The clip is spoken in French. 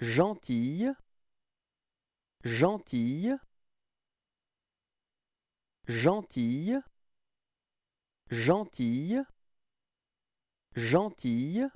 gentille, gentille, gentille, gentille, gentille,